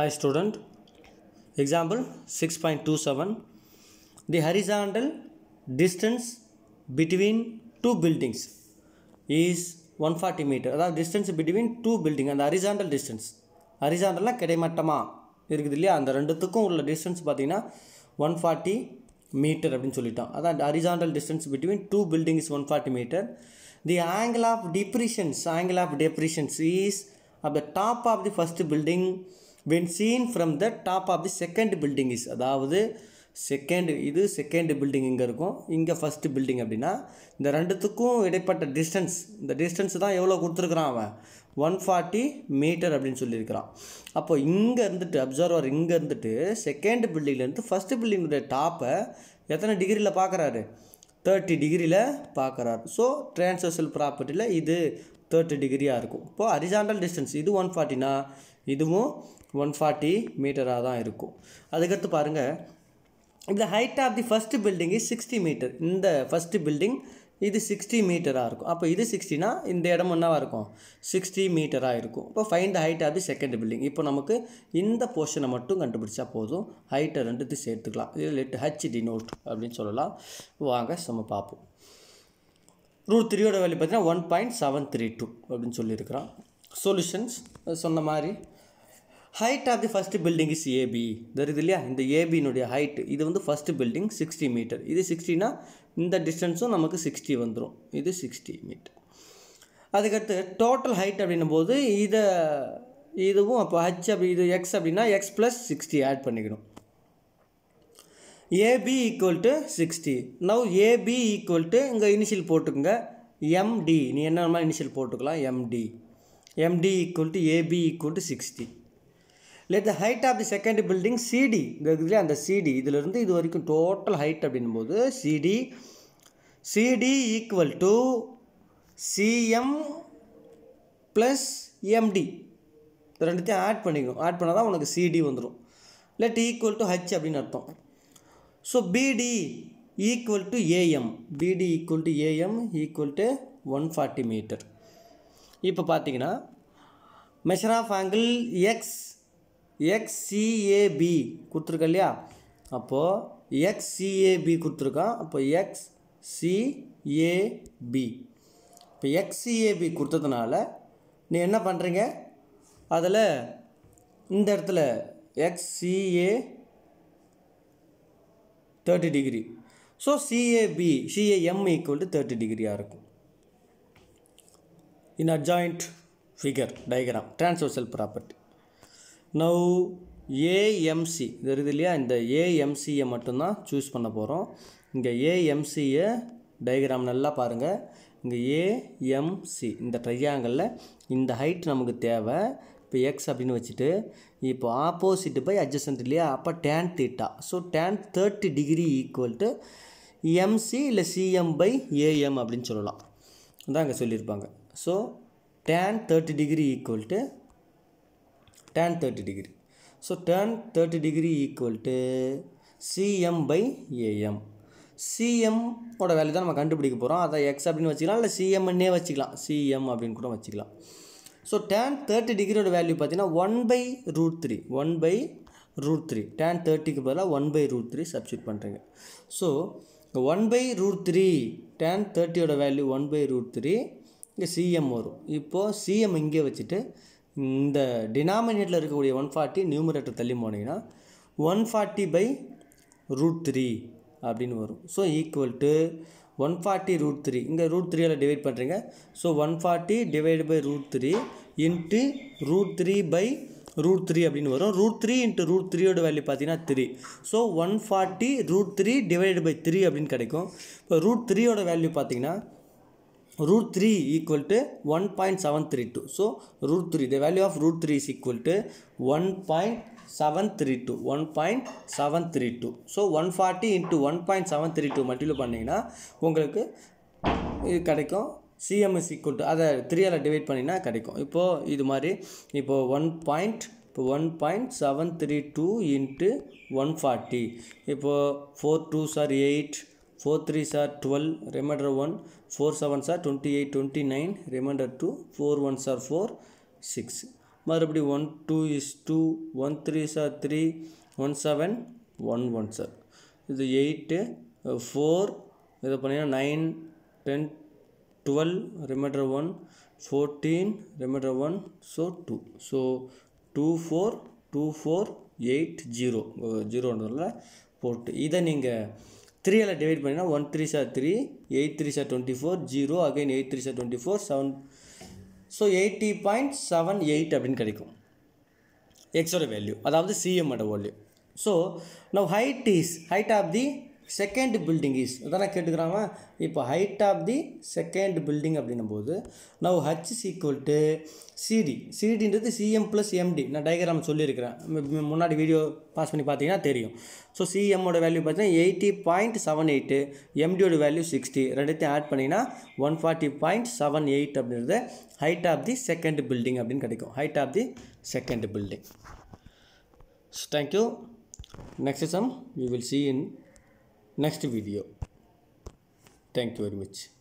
Hi student. Example 6.27. The horizontal distance between two buildings is 140 metre அதாவது distance between two building அந்த horizontal distance ஹரிசாண்டல்லாம் கிடைமட்டமாக இருக்குது இல்லையா அந்த ரெண்டுத்துக்கும் உள்ள டிஸ்டன்ஸ் பார்த்தீங்கன்னா ஒன் ஃபார்ட்டி மீட்டர் அப்படின்னு சொல்லிட்டோம் அதான் horizontal distance between two building is one forty metre the angle of depressions angle of depressions is up the top of the first building when seen from the top of the second building is அதாவது second இது second building இங்கே இருக்கும் இங்கே first building அப்படின்னா இந்த ரெண்டுத்துக்கும் இடைப்பட்ட distance இந்த டிஸ்டன்ஸ் தான் எவ்வளோ கொடுத்துருக்குறான் அவன் ஒன் ஃபார்ட்டி மீட்டர் அப்படின்னு சொல்லியிருக்கிறான் அப்போ இங்கே இருந்துட்டு அப்சர்வர் இங்கே இருந்துட்டு செகண்ட் பில்டிங்லேருந்து ஃபஸ்ட்டு பில்டிங்குடைய டாப்பை எத்தனை டிகிரியில் பார்க்குறாரு தேர்ட்டி டிகிரியில் பார்க்குறாரு ஸோ ட்ரான்ஸ்வர்சல் ப்ராப்பர்ட்டியில் இது தேர்ட்டி டிகிரியாக இருக்கும் இப்போது அரிஜாண்டல் டிஸ்டன்ஸ் இது ஒன் ஃபார்ட்டினா இதுவும் ஒன் ஃபார்ட்டி மீட்டராக தான் இருக்கும் அதுக்கடுத்து பாருங்கள் இந்த height of the first building is sixty metre இந்த ஃபஸ்ட்டு பில்டிங் இது சிக்ஸ்டி மீட்டராக இருக்கும் அப்போ இது சிக்ஸ்டினா இந்த இடம் என்னவாக இருக்கும் சிக்ஸ்டி மீட்டராக இருக்கும் இப்போ find the height of the second building இப்போ நமக்கு இந்த போர்ஷனை மட்டும் கண்டுபிடிச்சா போதும் ஹைட்டை ரெண்டுத்தையும் சேர்த்துக்கலாம் இது லெட் ஹச் டி நோட் அப்படின்னு சொல்லலாம் வாங்க சும்மா பார்ப்போம் ரூட் த்ரீயோட வேல்யூ பார்த்தீங்கன்னா one point seven three two அப்படின்னு சொல்லியிருக்கிறான் சொல்யூஷன்ஸ் சொன்ன மாதிரி height of the first building is AB தெரியுது இல்லையா இந்த ஏபியினுடைய ஹைட் இது வந்து ஃபஸ்ட்டு பில்டிங் சிக்ஸ்டி மீட்டர் இது சிக்ஸ்டினா இந்த டிஸ்டன்ஸும் நமக்கு சிக்ஸ்டி வந்துடும் இது சிக்ஸ்டி மீட்டர் அதுக்கடுத்து டோட்டல் ஹைட் அப்படின்னும் போது இதை இதுவும் அப்போ ஹச் அப்படி இது எக்ஸ் அப்படின்னா எக்ஸ் ப்ளஸ் சிக்ஸ்டி ஆட் பண்ணிக்கணும் AB equal to sixty now AB equal to இங்கே இனிஷியல் போட்டுக்கோங்க எம்டி நீ என்ன இனிஷியல் போட்டுக்கலாம் MD MD equal to AB equal to sixty let the height of the second building CD இந்த இதுலேயே அந்த CD இருந்து இது வரைக்கும் டோட்டல் ஹைட் அப்படின்னும் போது CD CD equal to CM plus MD இது ஆட் பண்ணிக்கணும் ஆட் பண்ணால் தான் உனக்கு சிடி வந்துடும் Let equal e to H அப்படின்னு அர்த்தம் so BD equal to AM BD equal to AM equal to one forty metre இப்போ பார்த்தீங்கன்னா measure of angle X XCAB கொடுத்துருக்கோம் இல்லையா அப்போது எக்ஸ்சிஏபி கொடுத்துருக்கோம் அப்போ எக்ஸ் சிஏபி இப்போ எக்ஸ்சிஏபி கொடுத்ததுனால நீ என்ன பண்ணுறீங்க அதில் இந்த இடத்துல XCA thirty degree so CAB CAM equal to thirty டிகிரியாக இருக்கும் in adjoint figure diagram transversal property now AMC தெரியுது இல்லையா இந்த ஏஎம்சியை மட்டும்தான் சூஸ் பண்ண போகிறோம் இங்கே ஏஎம்சியை டயக்ராம் நல்லா பாருங்கள் இங்கே ஏஎம்சி இந்த ட்ரையாங்கிளில் இந்த ஹைட் நமக்கு தேவை இப்போ எக்ஸ் அப்படின்னு வச்சுட்டு இப்போ ஆப்போசிட் பை அட்ஜஸ்டன்ட் இல்லையா அப்போ tan theta so tan thirty degree equal to MC இல்லை சிஎம் பை ஏஎம் அப்படின்னு சொல்லலாம் தான் அங்கே சொல்லியிருப்பாங்க so tan thirty degree equal to tan thirty degree so tan thirty degree equal to CM by AM சிஎம்மோட value தான் நம்ம கண்டுபிடிக்க போகிறோம் அதை எக்ஸ் அப்படின்னு வச்சுக்கலாம் இல்லை சிஎம்ன்னே வச்சுக்கலாம் சிஎம் அப்படின்னு கூட வச்சுக்கலாம் ஸோ டேன் தேர்ட்டி டிகிரியோட வேல்யூ பார்த்தீங்கன்னா one by root three one by root three tan தேர்ட்டிக்கு பதிலாக one by root three substitute பண்ணுறீங்க so one by root three tan தேர்ட்டியோட value one by root three இங்கே சிஎம் வரும் இப்போது சிஎம் இங்கே வச்சுட்டு இந்த டினாமினேட்டில் இருக்கக்கூடிய ஒன் ஃபார்ட்டி நியூமரேட்டர் தள்ளி போனீங்கன்னா one forty by root three அப்படின்னு வரும் so equal to one forty root three இங்கே ரூட் த்ரீயால் டிவைட் பண்ணுறீங்க so one forty divide by root three into root three by root three அப்படின்னு வரும் ரூட் த்ரீ இன்ட்டு ரூட் த்ரீயோட value பார்த்தீங்கன்னா three so one forty root three divide by three அப்படின்னு கிடைக்கும் இப்போ ரூட் த்ரீயோட வேல்யூ பார்த்தீங்கன்னா root three root 3 equal to 1.732 so root 3 the value of root 3 is equal one point seven seven three two one point three two so one forty into one point seven three two multiply பண்ணிங்கன்னா உங்களுக்கு இது கிடைக்கும் CMS equal to அதை த்ரீயால் divide பண்ணினா கிடைக்கும் இப்போது இது மாதிரி இப்போது ஒன் பாயிண்ட் இப்போ one point seven three two into one forty இப்போது four two sir eight four three sir twelve remainder one four seven sir twenty eight twenty nine remainder two four one sir four six மறுபடி one two is two one three sir three one seven one one sir இது eight four இதை பண்ணிங்கன்னா nine ten twelve remainder one fourteen remainder one so two so two four two four eight zero ஜீரோன்றதுல போட்டு இதை நீங்கள் த்ரீயால் divide பண்ணிங்கன்னா one three sir three eight three sir twenty four zero again eight three sir twenty four seven so eighty point seven eight அப்படின்னு கிடைக்கும் எக்ஸோட value அதாவது சிஎம்மோட value so now height is height of the second building is இதெல்லாம் கேட்டுக்கிறாங்க இப்போ height of the second building அப்படின்னும் போது now H is equal to CD சிடின்றது சிஎம் ப்ளஸ் எம்டி நான் டயக்ராம் சொல்லியிருக்கிறேன் முன்னாடி வீடியோ பாஸ் பண்ணி பார்த்தீங்கன்னா தெரியும் ஸோ சிஎம்மோட வேல்யூ பார்த்தீங்கன்னா எயிட்டி பாயிண்ட் செவன் எயிட்டு எம்டியோட வேல்யூ சிக்ஸ்டி ரெண்டுத்தையும் ஆட் பண்ணிங்கன்னா one forty point seven eight அப்படின்றது height of the second building அப்படின்னு கிடைக்கும் height of the second building thank you next some you will see in next video thank you very much